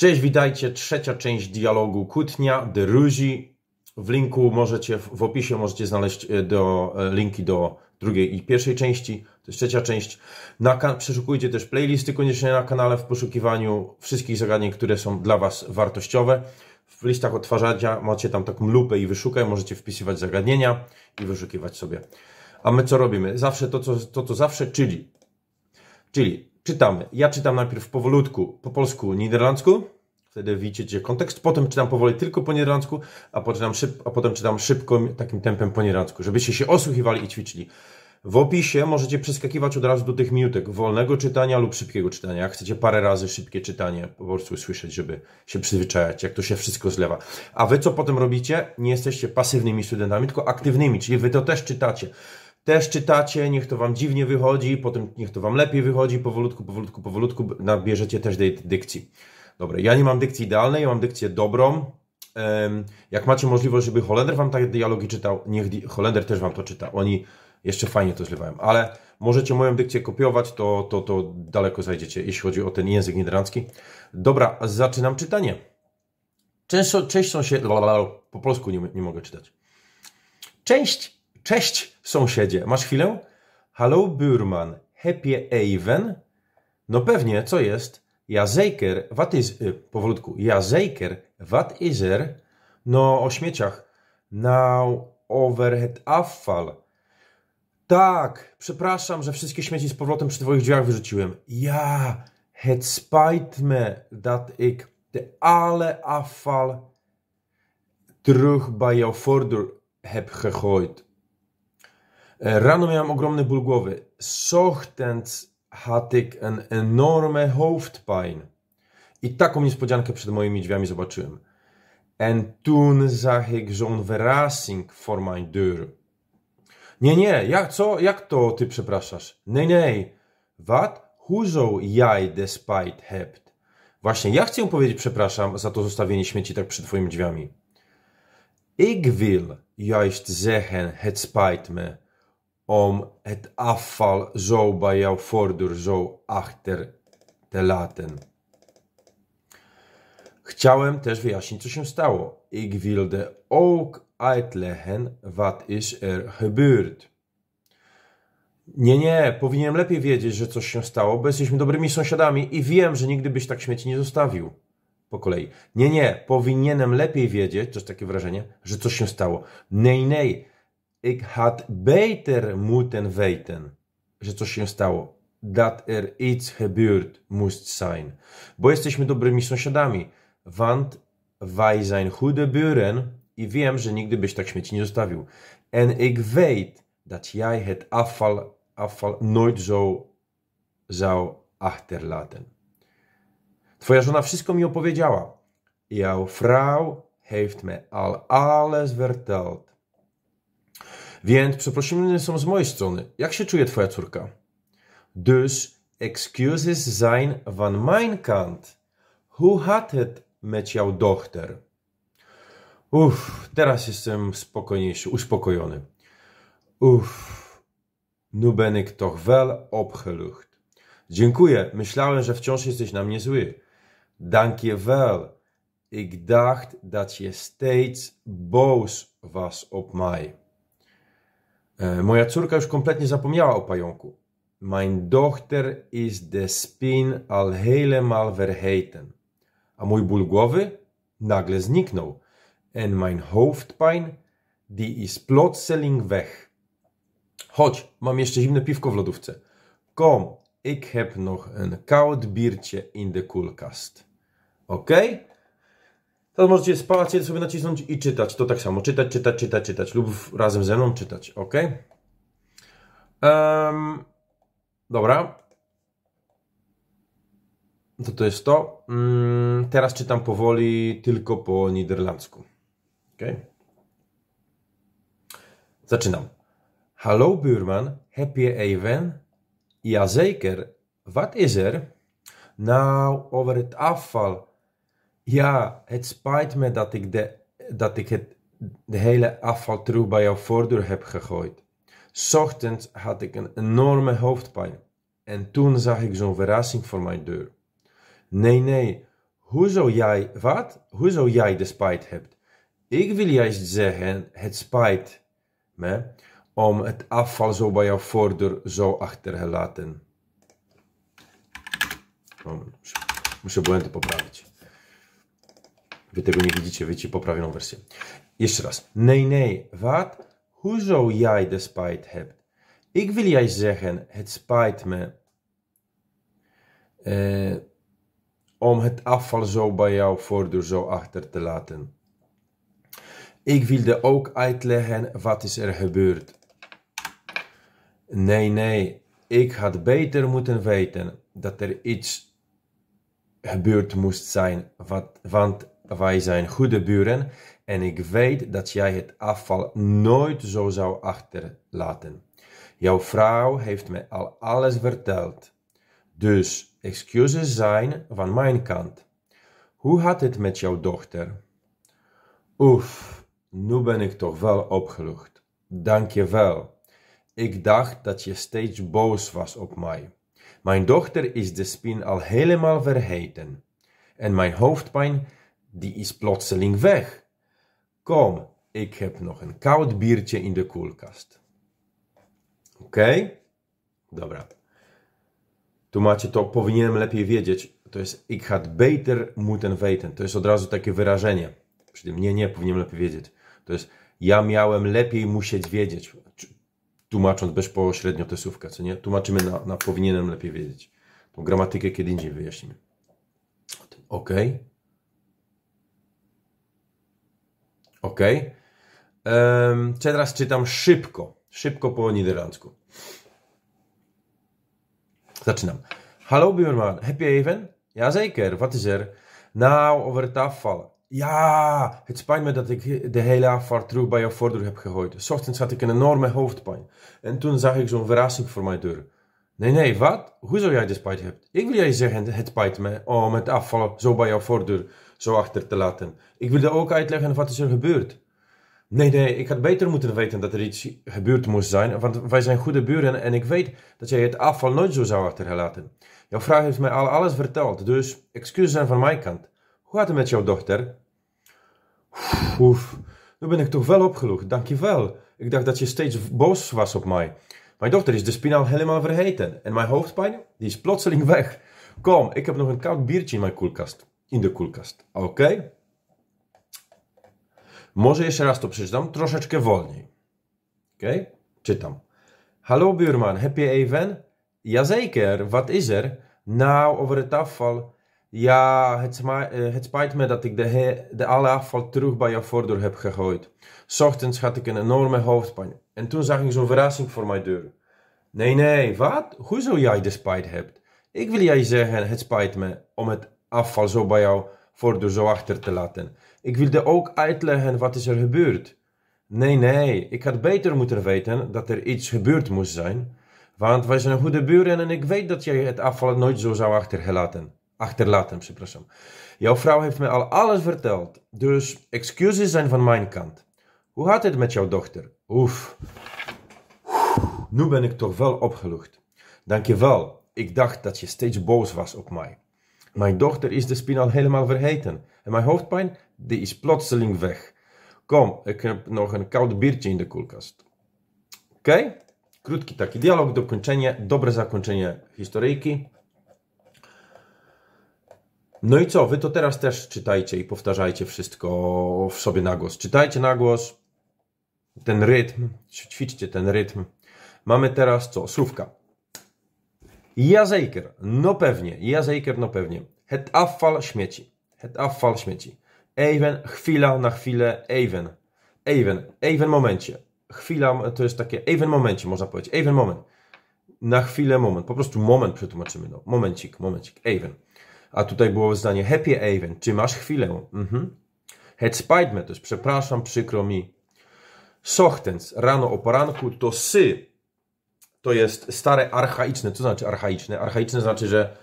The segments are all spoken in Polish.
Cześć, witajcie. Trzecia część dialogu Kutnia Deruzi. W linku możecie, w opisie możecie znaleźć e, do, e, linki do drugiej i pierwszej części. To jest trzecia część. Na, przeszukujcie też playlisty koniecznie na kanale w poszukiwaniu wszystkich zagadnień, które są dla Was wartościowe. W listach odtwarzacza macie tam taką lupę i wyszukaj. Możecie wpisywać zagadnienia i wyszukiwać sobie. A my co robimy? Zawsze to, co, to, to zawsze, czyli, czyli czytam, ja czytam najpierw powolutku po polsku niderlandzku, wtedy widzicie kontekst, potem czytam powoli tylko po niderlandzku, a, szyb, a potem czytam szybko, takim tempem po niderlandzku, żebyście się osłuchiwali i ćwiczyli. W opisie możecie przeskakiwać od razu do tych minutek wolnego czytania lub szybkiego czytania. Jak chcecie parę razy szybkie czytanie po prostu słyszeć, żeby się przyzwyczajać, jak to się wszystko zlewa. A wy co potem robicie? Nie jesteście pasywnymi studentami, tylko aktywnymi, czyli wy to też czytacie też czytacie, niech to wam dziwnie wychodzi, potem niech to wam lepiej wychodzi, powolutku, powolutku, powolutku nabierzecie też tej dykcji. Dobra, ja nie mam dykcji idealnej, ja mam dykcję dobrą. Jak macie możliwość, żeby Holender wam takie dialogi czytał, niech Holender też wam to czyta. Oni jeszcze fajnie to zlewają, ale możecie moją dykcję kopiować, to, to, to daleko zajdziecie, jeśli chodzi o ten język niderlandzki. Dobra, zaczynam czytanie. część częścią się... Po polsku nie, nie mogę czytać. Część Cześć, sąsiedzie, masz chwilę? Hallo, Burman, happy even? No pewnie, co jest? Ja zeker, wat is... Y, powolutku. Ja zeker, wat is er? No, o śmieciach. Now, over het afval. Tak, przepraszam, że wszystkie śmieci z powrotem przy twoich drzwiach wyrzuciłem. Ja, het spijt me dat ik de alle afval terug bij jou voordeur heb gegooid. E, rano miałem ogromny ból głowy. Sochtens hatte ich en enorme hoofdpijn. I taką niespodziankę przed moimi drzwiami zobaczyłem. En toen zag zo'n verrassing for mijn deur. Nie, nie, jak, co, jak to ty przepraszasz? Nie, nie. Wat? Huzo jaj despite hebt. Właśnie, ja chcę powiedzieć przepraszam za to zostawienie śmieci tak przed twoimi drzwiami. Ich will juist zeggen het spijt me om het afval zo bij jouw voordeur zo achter te laten. Chciałem też wyjaśnić, co się stało. Ik wilde ook uitleggen wat is er gebeurd. Nie, nie, powinienem lepiej wiedzieć, że coś się stało, bo jesteśmy dobrymi sąsiadami i wiem, że nigdy byś tak śmieci nie zostawił. Po kolei. Nie, nie, powinienem lepiej wiedzieć, to jest takie wrażenie, że coś się stało. Nej, nej, Ik had beter moeten weten, że coś się stało. Dat er iets gebeurd moest sein. Bo jesteśmy dobrymi sąsiadami. Want wij zijn goede buren. I wiem, że nigdy byś tak śmieci nie zostawił. En ik weet dat jij het afval, afval nooit zo zou achterlaten. Twoja żona wszystko mi opowiedziała. Jouw vrouw heeft me al alles verteld. Więc przeprosiny są z mojej strony. Jak się czuje twoja córka? Dus excuses sein van mein Kant. Who hatet met jouw dochter? Uff, teraz jestem spokojniejszy, uspokojony. Uff, nu ben ik toch wel opgelucht. Dziękuję, myślałem, że wciąż jesteś na mnie zły. Dank je wel. Ik dacht dat je steeds boos was op mij. E, moja córka już kompletnie zapomniała o pająku. Mein Dochter ist de Spin al helemaal verheiten. A mój ból głowy nagle zniknął. En mein Hoofdpein, die is plotseling weg. Chodź, mam jeszcze zimne piwko w lodówce. Kom, ik heb nog een koud biertje in de koelkast. Okej? Okay? Teraz możecie spację sobie nacisnąć i czytać. To tak samo. Czytać, czytać, czytać, czytać. Lub razem ze mną czytać. Ok? Um, dobra. To to jest to. Um, teraz czytam powoli tylko po niderlandzku. Ok? Zaczynam. Hallo Burman. Happy je even? Jazeker, wat is er? Nou, over het afval Ja, het spijt me dat ik, de, dat ik het, de hele afvaltroep bij jouw voordeur heb gegooid. Ochtends had ik een enorme hoofdpijn. En toen zag ik zo'n verrassing voor mijn deur. Nee, nee, hoe zou jij, wat? Hoe zou jij de spijt hebt? Ik wil juist zeggen, het spijt me om het afval zo bij jouw voordeur zo achtergelaten. Muszę te poprawić. Wy tego nie widzicie, wiecie poprawioną wersję. Jeszcze raz. Nee, nee, wat? Hoezo jij de spijt hebt? Ik wil jij zeggen, het spijt me eh, om het afval zo bij jouw voordeur zo achter te laten. Ik wilde ook uitleggen wat is er gebeurd. Nee, nee, ik had beter moeten weten dat er iets gebeurd moest zijn, wat, want wij zijn goede buren en ik weet dat jij het afval nooit zo zou achterlaten. Jouw vrouw heeft me al alles verteld. Dus excuses zijn van mijn kant. Hoe gaat het met jouw dochter? Oef, nu ben ik toch wel opgelucht. Dank je wel. Ik dacht dat je steeds boos was op mij. Mijn dochter is de spin al helemaal vergeten. En mijn hoofdpijn die is plotseling weg. Kom, ik heb nog een koud biertje in de koelkast. Oké? Okay? Dobra. Tu macie to, powinienem lepiej wiedzieć. To jest ik had beter moeten weten. To jest od razu takie wyrażenie. Przy tym nie, nie, powinienem lepiej wiedzieć. To jest ja miałem lepiej musieć wiedzieć. Tłumacząc bezpośrednio tę słówkę, co nie? Tłumaczymy na, na powinienem lepiej wiedzieć. Tą gramatykę kiedy indziej wyjaśnimy. Okej. Okay. Ok. Um, teraz czytam szybko. Szybko po niderlandzku. Zaczynam. Hallo buurman, heb je even? Jazeker, wat is er? Nou, over het afval. Ja, het spijt me dat ik de hele afvaart terug bij jouw voordeur heb gegooid. S had ik een enorme hoofdpijn. En toen zag ik zo'n verrassing voor mijn deur. Nee, nee, wat? Hoezo jij de spijt hebt? Ik wil jij zeggen, het spijt me om het afval zo bij jouw voordeur zo achter te laten. Ik wilde ook uitleggen wat is er gebeurd. Nee, nee, ik had beter moeten weten dat er iets gebeurd moest zijn, want wij zijn goede buren en ik weet dat jij het afval nooit zo zou achterlaten. Jouw vraag heeft mij al alles verteld, dus excuses zijn van mijn kant. Hoe gaat het met jouw dochter? Oef, nu ben ik toch wel opgelucht, dankjewel. Ik dacht dat je steeds boos was op mij. Mijn dochter is de spinaal helemaal vergeten en mijn hoofdpijn die is plotseling weg. Kom, ik heb nog een koud biertje in mijn koelkast in de koelkast, oké. Może jeszcze raz to przeczytam, troszeczkę wolniej. Ok? Czytam. Hallo buurman, heb je even? Jazeker, wat is er? Nou, over het afval. Ja, het, eh, het, spijt me dat ik de, de alle afval terug bij jouw voordeur heb gegooid. Ochtends had ik een enorme hoofdpijn. En toen zag ik zo'n verrassing voor mijn deur. Nee, nee, wat? Hoezo jij de spijt hebt? Ik wil jij zeggen, het spijt me om het afval zo bij jou voor door zo achter te laten. Ik wilde ook uitleggen wat is er gebeurd. Nee, nee, ik had beter moeten weten dat er iets gebeurd moest zijn. Want wij zijn goede buren en ik weet dat jij het afval nooit zo zou achterlaten. Achterlaten, przepraszam. Jouw vrouw heeft me al alles verteld, dus excuses zijn van mijn kant. Hoe gaat het met jouw dochter? Oef. Nu ben ik toch wel opgelucht. Dankjewel. Ik dacht dat je steeds boos was op mij. Mijn dochter is de spin al helemaal vergeten en mijn hoofdpijn die is plotseling weg. Kom, ik heb nog een koud biertje in de koelkast. Okej? Okay? Krótki taki dialog, dokończenie, dobre zakończenie historyjki. No i co? Wy to teraz też czytajcie i powtarzajcie wszystko w sobie na głos. Czytajcie na głos ten rytm, ćwiczcie ten rytm. Mamy teraz co? Słówka. Jazejker, no pewnie. Jazejker, no pewnie. Het afval śmieci. Het afval śmieci. Even, chwila na chwilę, even. Even, even momencie. Chwila to jest takie, even momencie można powiedzieć. Even moment. Na chwilę moment. Po prostu moment przetłumaczymy. No. Momencik, momencik. Even. A tutaj było zdanie happy even. Czy masz chwilę? Mhm. Het spijt me, to jest przepraszam, przykro mi. Sochtens, rano o poranku, to sy to jest stare archaiczne. Co znaczy archaiczne? Archaiczne znaczy, że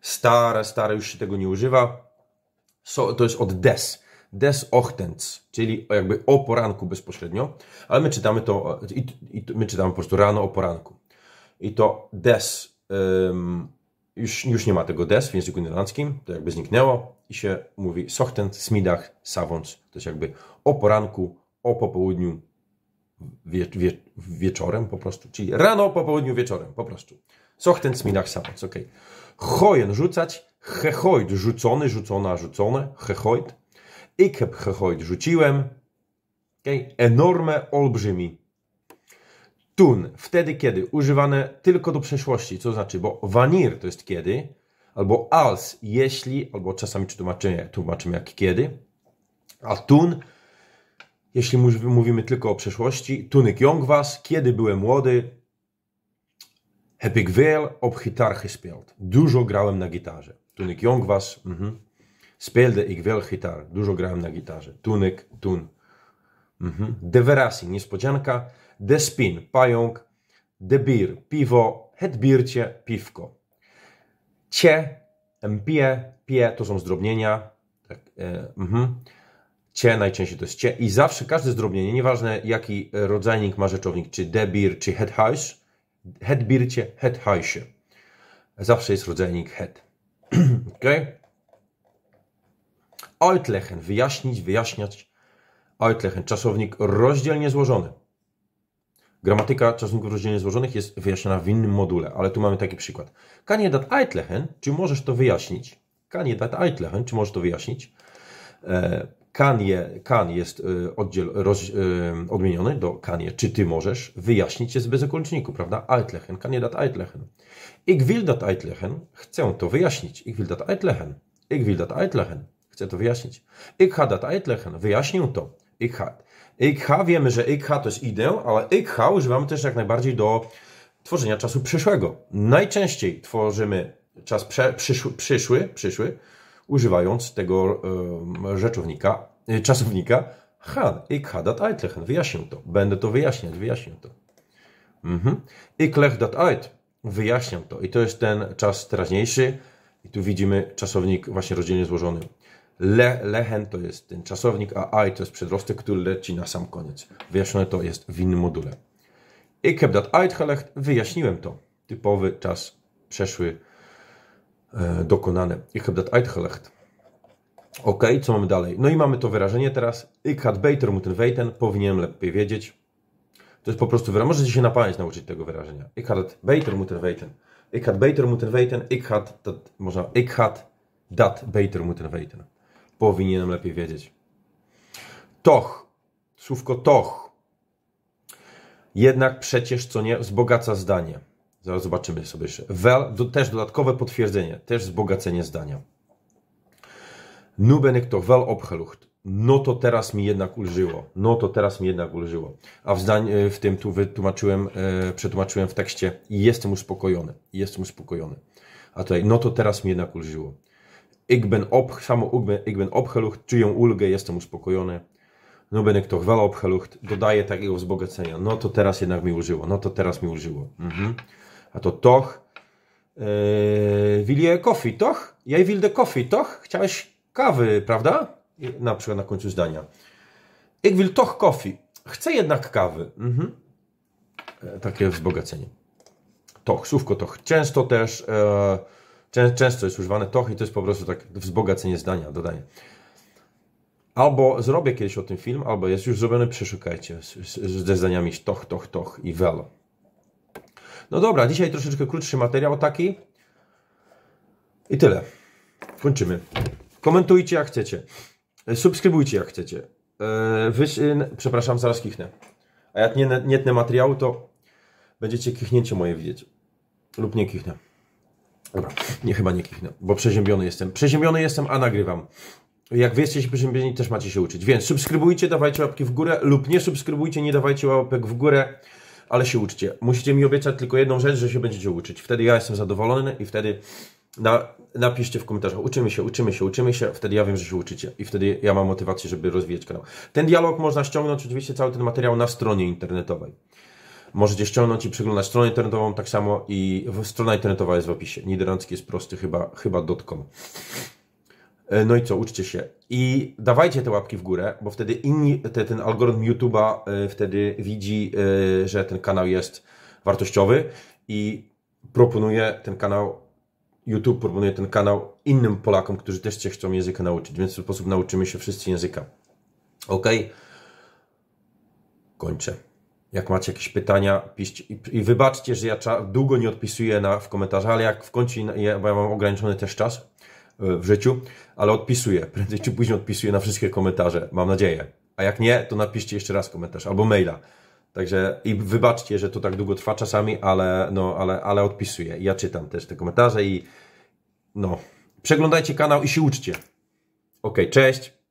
stare, stare już się tego nie używa. So, to jest od des. Des Ochtends, czyli jakby o poranku bezpośrednio, ale my czytamy to, i, i, my czytamy po prostu rano o poranku. I to des, już, już nie ma tego des w języku niderlandzkim, to jakby zniknęło i się mówi Sochtend, Smidach, Savons, to jest jakby o poranku, o popołudniu, wie, wie, wieczorem po prostu, czyli rano, po południu, wieczorem po prostu. Sochtensminach sabac, ok. Chojen rzucać, hechoid rzucony, rzucona, rzucone, hechoid. Ik heb rzuciłem. ok Enorme, olbrzymi. Tun, wtedy kiedy, używane tylko do przeszłości, co znaczy, bo vanir to jest kiedy, albo als, jeśli, albo czasami tłumaczymy, tłumaczymy jak kiedy, a tun jeśli mówimy tylko o przeszłości, Tunik Jongwas, kiedy byłem młody, heb ik Obchitar op Dużo grałem na gitarze. Tunik ik mhm. was, ich -hmm, gitar. Dużo grałem na gitarze. Tunik Tun. toen. Mm -hmm. niespodzianka. niespodzianka. Spin, pająk. Debir, piwo. Het bircie, piwko. Cie, mpie, pie to są zdrobnienia. Tak, e, mhm. Cie, najczęściej to jest cie i zawsze każde zdrobnienie, nieważne jaki rodzajnik ma rzeczownik, czy debir, czy headhajsz, headbircie, headhajsie. Zawsze jest rodzajnik head. ok? Oitlechen, wyjaśnić, wyjaśniać. Oitlechen, czasownik rozdzielnie złożony. Gramatyka czasowników rozdzielnie złożonych jest wyjaśniona w innym module, ale tu mamy taki przykład. Kandidat Eitlechen, czy możesz to wyjaśnić? Kandidat Eitlechen, czy możesz to wyjaśnić? E, Kanie, kan jest y, oddziel roz, y, odmieniony do kanie, czy ty możesz wyjaśnić się bez bezokoliczniku, prawda? Eitlechen, dat Eitlechen. Ich will dat Eitlechen, chcę to wyjaśnić. Ich will dat Eitlechen. Ich will dat Eitlechen. Chcę to wyjaśnić. Ich ha dat Eitlechen, wyjaśnię to. Ich ha. Ich ha, wiemy, że ich ha to jest idę, ale ich ha używamy też jak najbardziej do tworzenia czasu przyszłego. Najczęściej tworzymy czas prze, przyszły, przyszły, przyszły używając tego rzeczownika, e, czasownika han. ik had dat uitleggen. Wyjaśnię to. Będę to wyjaśniać, wyjaśnię to. Mhm. Ich lech dat uit. Wyjaśniam to. I to jest ten czas teraźniejszy. I tu widzimy czasownik właśnie rodzinnie złożony. Le, lehen to jest ten czasownik, a aj to jest przedrostek, który leci na sam koniec. Wyjaśnione to jest w innym module. Ik heb dat uitgelegd. Wyjaśniłem to. Typowy czas przeszły E, dokonane. Ich heb dat uitgelegd. Ok, co mamy dalej? No i mamy to wyrażenie teraz. Ich had beter moeten weten. Powinienem lepiej wiedzieć. To jest po prostu wyrażenie. Możecie się na pamięć nauczyć tego wyrażenia. Ich had het beter moeten weten. Ich had beter moeten weten. Ik had dat, można, Ich had dat beter moeten weten. Powinienem lepiej wiedzieć. Toch. Słówko toch. Jednak przecież, co nie, wzbogaca zdanie. Zaraz zobaczymy sobie jeszcze. Wel, do, też dodatkowe potwierdzenie, też wzbogacenie zdania. Nu ben ik wel opgelucht. No to teraz mi jednak ulżyło. No to teraz mi jednak ulżyło. A w, zdań, e, w tym tu wytłumaczyłem, e, przetłumaczyłem w tekście i jestem uspokojony. jestem uspokojony. A tutaj, no to teraz mi jednak ulżyło. Ich ben ob samo ich ben opgelucht, czuję ulgę, jestem uspokojony. No ben ik wel opgelucht. Dodaję takiego wzbogacenia. No to teraz jednak mi ulżyło. No to teraz mi ulżyło. Mhm a to toch yy, e, kofi toch? Jij wilde kofi toch? Chciałeś kawy, prawda? Na przykład na końcu zdania. Ik wil toch kofi Chcę jednak kawy. Mhm. E, takie wzbogacenie. Toch, słówko toch. Często też, e, często jest używane toch i to jest po prostu tak wzbogacenie zdania, dodanie Albo zrobię kiedyś o tym film, albo jest już zrobiony, przeszukajcie z, z, ze zdaniami toch, toch, toch i welo. No dobra, dzisiaj troszeczkę krótszy materiał taki. I tyle. Kończymy. Komentujcie jak chcecie. E, subskrybujcie jak chcecie. E, Wyś... Przepraszam, zaraz kichnę. A jak nie tnę materiału, to będziecie kichnięcie moje widzieć. Lub nie kichnę. Dobra, nie chyba nie kichnę, bo przeziębiony jestem. Przeziębiony jestem, a nagrywam. Jak wy jesteście przeziębieni, też macie się uczyć. Więc subskrybujcie, dawajcie łapki w górę lub nie subskrybujcie, nie dawajcie łapek w górę ale się uczcie. Musicie mi obiecać tylko jedną rzecz, że się będziecie uczyć. Wtedy ja jestem zadowolony i wtedy na, napiszcie w komentarzach, uczymy się, uczymy się, uczymy się, wtedy ja wiem, że się uczycie i wtedy ja mam motywację, żeby rozwijać kanał. Ten dialog można ściągnąć, oczywiście cały ten materiał na stronie internetowej. Możecie ściągnąć i przeglądać stronę internetową tak samo i strona internetowa jest w opisie. Niderlandzki jest prosty chyba, chyba .com. E, no i co, uczcie się. I dawajcie te łapki w górę, bo wtedy inni, te, ten algorytm YouTube'a e, wtedy widzi, e, że ten kanał jest wartościowy i proponuje ten kanał, YouTube proponuje ten kanał innym Polakom, którzy też się chcą języka nauczyć, więc w ten sposób nauczymy się wszyscy języka. Ok? Kończę. Jak macie jakieś pytania, piszcie. I wybaczcie, że ja długo nie odpisuję na, w komentarzach, ale jak w końcu, ja, bo ja mam ograniczony też czas, E, w życiu, ale odpisuję, prędzej czy później odpisuję na wszystkie komentarze, mam nadzieję. A jak nie, to napiszcie jeszcze raz komentarz albo maila. Także i wybaczcie, że to tak długo trwa czasami, ale, no, ale, ale odpisuję. Ja czytam też te komentarze i no. Przeglądajcie kanał i się uczcie. Ok, cześć.